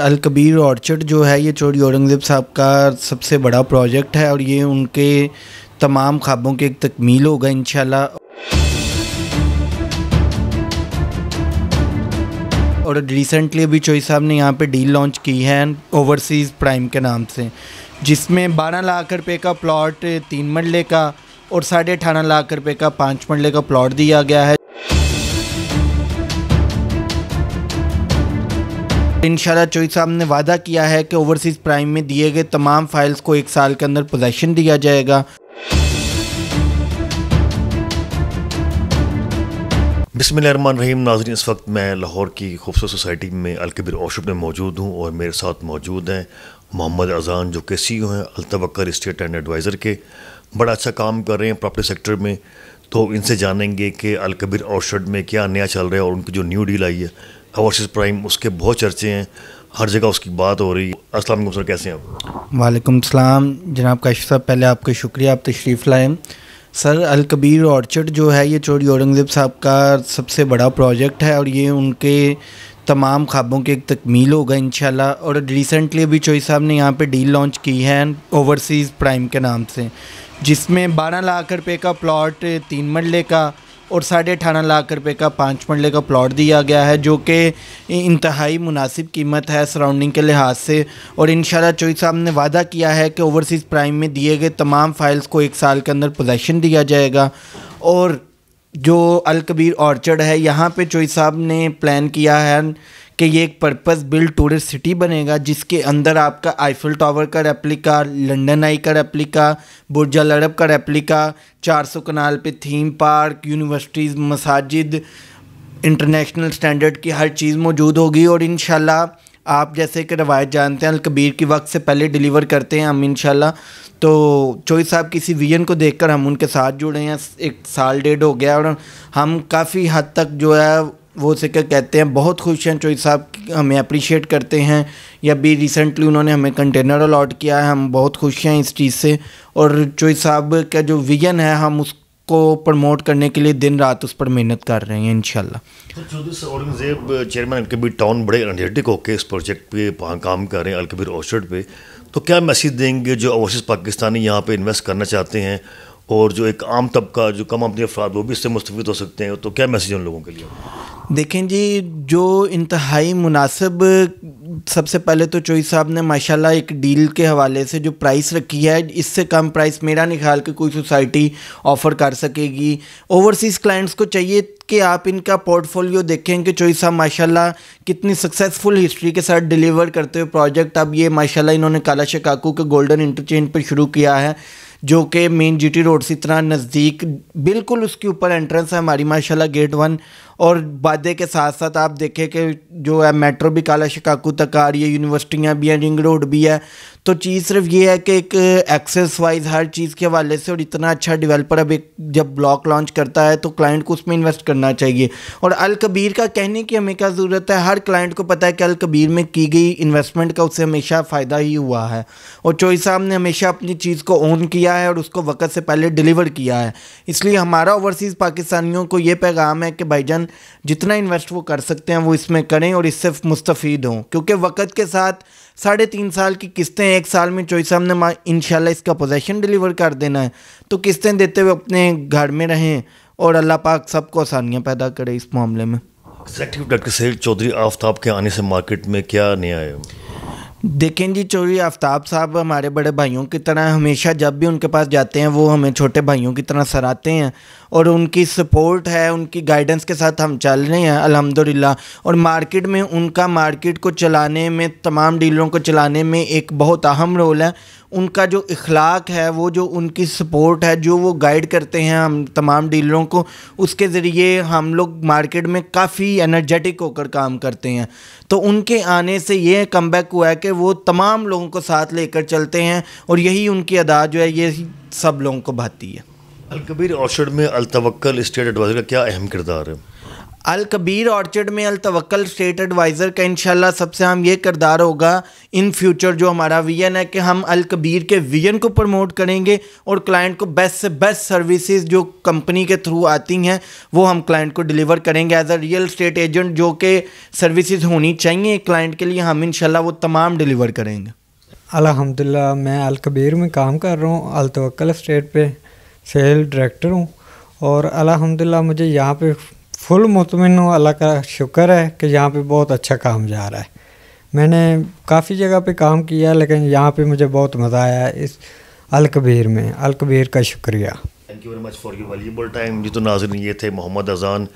अल Kabir orchard जो है ये चोरी औरंगज़ेब साहब का सबसे बड़ा प्रोजेक्ट है और ये उनके तमाम ख्वाबों की एक तकमील होगा इन और रिसेंटली अभी चोई साहब ने यहाँ पे डील लॉन्च की है ओवरसीज़ प्राइम के नाम से जिसमें बारह लाख रुपए का प्लॉट तीन मरले का और साढ़े अठारह लाख रुपए का पाँच मरले का प्लॉट दिया गया है इनशाला चोई साहब ने वादा किया है कि ओवरसीज़ प्राइम में दिए गए तमाम फाइल्स को एक साल के अंदर पोजेशन दिया जाएगा बिसमान रहीम नाजरी इस वक्त मैं लाहौर की खूबसूरत सोसाइटी में अलकबिर ओशप में मौजूद हूँ और मेरे साथ मौजूद हैं मोहम्मद अजान जो के सी e हैं अलतबकर इस्टेट एंड एडवाइज़र के बड़ा अच्छा काम कर रहे हैं प्रॉपर्टी सेक्टर में तो इनसे जानेंगे कि अलकबिर ऑर्शड में क्या नया चल रहा है और उनकी जो न्यू डील आई है ओवरसीज़ प्राइम उसके बहुत चर्चे हैं हर जगह उसकी बात हो रही है असल सर कैसे हैं आप वालेकुम सलाम जनाब काश साहब पहले आपका शुक्रिया आप तशरीफ़ लाएँ सर अलकबीर ऑर्चर्ड जो है ये चोरी औरंगज़ेब साहब का सबसे बड़ा प्रोजेक्ट है और ये उनके तमाम ख्वाबों की एक तकमील होगा इन और रिसेंटली अभी चोई साहब ने यहाँ पे डील लॉन्च की है ओवरसीज़ प्राइम के नाम से जिसमें बारह लाख रुपए का प्लॉट तीन मरले का और साढ़े अठारह लाख रुपए का पाँच मरले का प्लॉट दिया गया है जो कि इंतहाई मुनासिब कीमत है सराउंडिंग के लिहाज से और इन चौधरी साहब ने वादा किया है कि ओवरसीज़ प्राइम में दिए गए तमाम फाइल्स को एक साल के अंदर पोजेसन दिया जाएगा और जो अलकबीर ऑर्चर्ड है यहाँ पे चोई साहब ने प्लान किया है कि ये एक पर्पज़ बिल्ड टूरिस्ट सिटी बनेगा जिसके अंदर आपका आईफिल टावर का रेप्लिका लंडन आई का रेप्लिका बुर्ज अल अरब का रेप्लिका 400 कनाल पे थीम पार्क यूनिवर्सिटीज़ मसाजिद इंटरनेशनल स्टैंडर्ड की हर चीज़ मौजूद होगी और इन आप जैसे कि रवायत जानते हैं अलकबीर की वक्त से पहले डिलीवर करते हैं हम इन तो चोई साहब किसी विजन को देखकर हम उनके साथ जुड़े हैं एक साल डेढ़ हो गया और हम काफ़ी हद तक जो है वो सिक्का कहते हैं बहुत खुश हैं चोई साहब हमें अप्रिशिएट करते हैं या भी रिसेंटली उन्होंने हमें कंटेनर अलॉट किया है हम बहुत खुश हैं इस चीज़ से और चोई साहब का जो विजन है हम उस को प्रमोट करने के लिए दिन रात उस पर मेहनत कर रहे हैं इनशाला तो औरंगजेब चेयरमैन अलकबीर टाउन बड़े एनर्जेटिक होकर इस प्रोजेक्ट पे काम कर रहे हैं अलकबीर ऑर्चर्ड पे तो क्या मैसेज देंगे जो ओवरसीज़ पाकिस्तानी यहाँ पे इन्वेस्ट करना चाहते हैं और जो एक आम तबका जो कम अपने अफराद वो भी इससे मुस्तफ़ हो सकते हैं तो क्या मैसेज उन लोगों के लिए देखें जी जो इंतहाई मुनासिब सबसे पहले तो चोई साहब ने माशाल्लाह एक डील के हवाले से जो प्राइस रखी है इससे कम प्राइस मेरा नहीं ख्याल कि कोई सोसाइटी ऑफ़र कर सकेगी ओवरसीज़ क्लाइंट्स को चाहिए कि आप इनका पोर्टफोलियो देखें कि चोई साहब माशाल्लाह कितनी सक्सेसफुल हिस्ट्री के साथ डिलीवर करते हुए प्रोजेक्ट अब ये माशाला इन्होंने काला शिकाकू के गोल्डन इंटरचेंज पर शुरू किया है जो कि मेन जीटी रोड से इतना नज़दीक बिल्कुल उसके ऊपर एंट्रेंस है हमारी माशाल्लाह गेट वन और वादे के साथ साथ आप देखें कि जो है मेट्रो भी काला शिकाकू तक आ रही है यूनिवर्सिटियाँ भी हैं रिंग रोड भी है तो चीज़ सिर्फ ये है कि एक एक्सेस वाइज हर चीज़ के हवाले से और इतना अच्छा डिवेलपर अब एक जब ब्लॉक लॉन्च करता है तो क्लाइंट को उसमें इन्वेस्ट करना चाहिए और अलकबीर का कहने की हमें क्या ज़रूरत है हर क्लाइंट को पता है कि अलकबीर में की गई इन्वेस्टमेंट का उससे हमेशा फ़ायदा ही हुआ है और चोई साहब ने हमेशा अपनी चीज़ को ओन किया किया है और उसको वक़्त से पहले डिलीवर किया है इसलिए हमारा ओवरसीज़ पाकिस्तानियों को ये पैगाम है कि भाईजान जितना इन्वेस्ट वो कर सकते हैं वो इसमें करें और इससे मुस्तफ़ हों क्योंकि वक़्त के साथ साढ़े तीन साल की किस्तें एक साल में चोई साहब ने इन इसका पोजेसन डिलीवर कर देना है तो किस्तें देते हुए अपने घर में रहें और अल्लाह पाक सबको आसानियाँ पैदा करें इस मामले में एग्जैक्टिव डॉक्टर सैद चौधरी आफ्ताब के आने से मार्केट में क्या नया आया देखें जी चौधरी आफ्ताब साहब हमारे बड़े भाइयों की तरह हमेशा जब भी उनके पास जाते हैं वो हमें छोटे भाइयों की तरह सराते हैं और उनकी सपोर्ट है उनकी गाइडेंस के साथ हम चल रहे हैं अल्हम्दुलिल्लाह और मार्केट में उनका मार्केट को चलाने में तमाम डीलरों को चलाने में एक बहुत अहम रोल है उनका जो इखलाक है वो जो उनकी सपोर्ट है जो वो गाइड करते हैं हम तमाम डीलरों को उसके ज़रिए हम लोग मार्केट में काफ़ी एनर्जेटिक होकर काम करते हैं तो उनके आने से ये कम हुआ है कि वो तमाम लोगों को साथ लेकर चलते हैं और यही उनकी अदा जो है ये सब लोगों को भाती है अलकबीर ऑर्चर्ड में अलतवक्ल इस्टेट एडवाइज़र का क्या अहम किरदार है अल कबीर ऑर्चर्ड में अल तवक्ल स्टेट एडवाइज़र का इंशाल्लाह सबसे हम ये करदार होगा इन फ्यूचर जो हमारा विजन है कि हम अल कबीर के विजन को प्रमोट करेंगे और क्लाइंट को बेस्ट से बेस्ट सर्विसेज जो कंपनी के थ्रू आती हैं वो हम क्लाइंट को डिलीवर करेंगे as a real estate agent जो कि सर्विसेज होनी चाहिए क्लाइंट के लिए हम इनशाला वो तमाम डिलीवर करेंगे अलहमदिल्ला मैं अल कबीर में काम कर रहा हूँ अल तवक्ल स्टेट पर सेल डायरेक्टर हूँ और अलहमदिल्ला मुझे यहाँ पे फुल मुतमिन हूँ अल्लाह का शुक्र है कि यहाँ पे बहुत अच्छा काम जा रहा है मैंने काफ़ी जगह पे काम किया लेकिन यहाँ पे मुझे बहुत मज़ा आया इस अलकबीर में अलकबीर का शुक्रिया thank you very much for you valuable time ji तो नाजर ये थे Mohammad Azan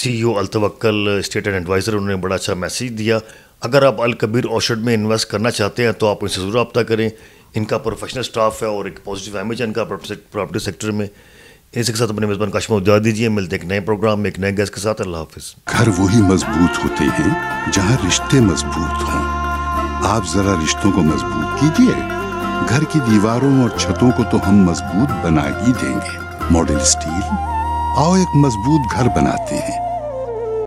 C E Altawakkal estate and advisor उन्होंने बड़ा अच्छा मैसेज दिया अगर आप अलकबीर ऑर्शड में इन्वेस्ट करना चाहते हैं तो आप उनसे ज़रूर रबा करें इनका प्रोफेशनल स्टाफ है और एक पॉजिटिव एमेज है इनका प्रॉपर्टी सेक्टर में इसी के साथ अपने मेजबान काशिम उजा दीजिए मिलते एक नए प्रोग्राम में एक नए गेस्ट के साथ अल्लाह हाफिज घर वही मजबूत होते हैं जहाँ रिश्ते मजबूत हों आप जरा रिश्तों को मजबूत कीजिए घर की दीवारों और छतों को तो हम मजबूत बना ही देंगे मॉडल स्टील आओ एक मजबूत घर बनाते हैं